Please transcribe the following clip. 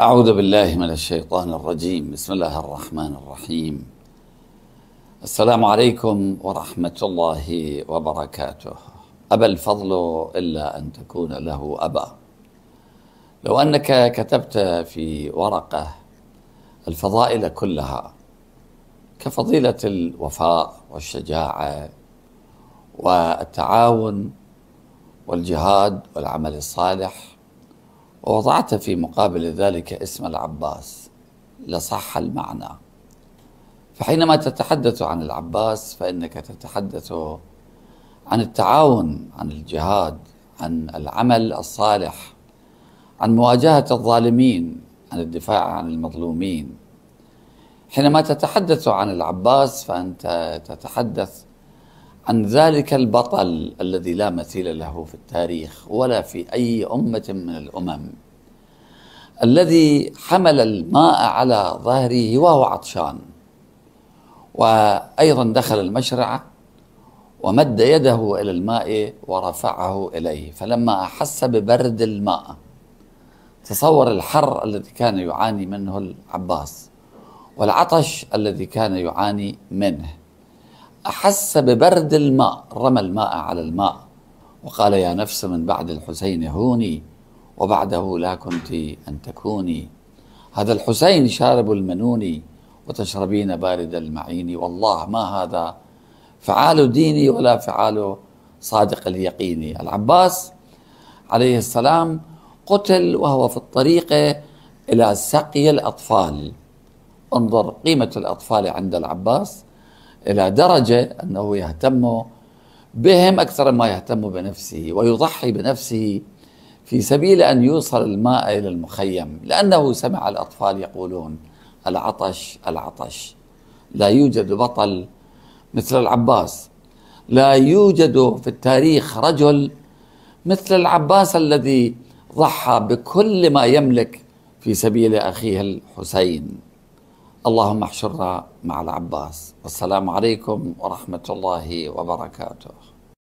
أعوذ بالله من الشيطان الرجيم بسم الله الرحمن الرحيم السلام عليكم ورحمة الله وبركاته أبى الفضل إلا أن تكون له أبا لو أنك كتبت في ورقة الفضائل كلها كفضيلة الوفاء والشجاعة والتعاون والجهاد والعمل الصالح ووضعت في مقابل ذلك اسم العباس لصح المعنى فحينما تتحدث عن العباس فإنك تتحدث عن التعاون عن الجهاد عن العمل الصالح عن مواجهة الظالمين عن الدفاع عن المظلومين حينما تتحدث عن العباس فأنت تتحدث عن ذلك البطل الذي لا مثيل له في التاريخ ولا في اي امه من الامم الذي حمل الماء على ظهره وهو عطشان وايضا دخل المشرعه ومد يده الى الماء ورفعه اليه فلما احس ببرد الماء تصور الحر الذي كان يعاني منه العباس والعطش الذي كان يعاني منه أحس ببرد الماء رمى الماء على الماء وقال يا نفس من بعد الحسين هوني وبعده لا كنت أن تكوني هذا الحسين شارب المنون وتشربين بارد المعين والله ما هذا فعال ديني ولا فعال صادق اليقين العباس عليه السلام قتل وهو في الطريق إلى سقي الأطفال انظر قيمة الأطفال عند العباس إلى درجة أنه يهتم بهم أكثر ما يهتم بنفسه ويضحي بنفسه في سبيل أن يوصل الماء إلى المخيم لأنه سمع الأطفال يقولون العطش العطش لا يوجد بطل مثل العباس لا يوجد في التاريخ رجل مثل العباس الذي ضحى بكل ما يملك في سبيل اخيه الحسين اللهم احشرنا مع العباس والسلام عليكم ورحمه الله وبركاته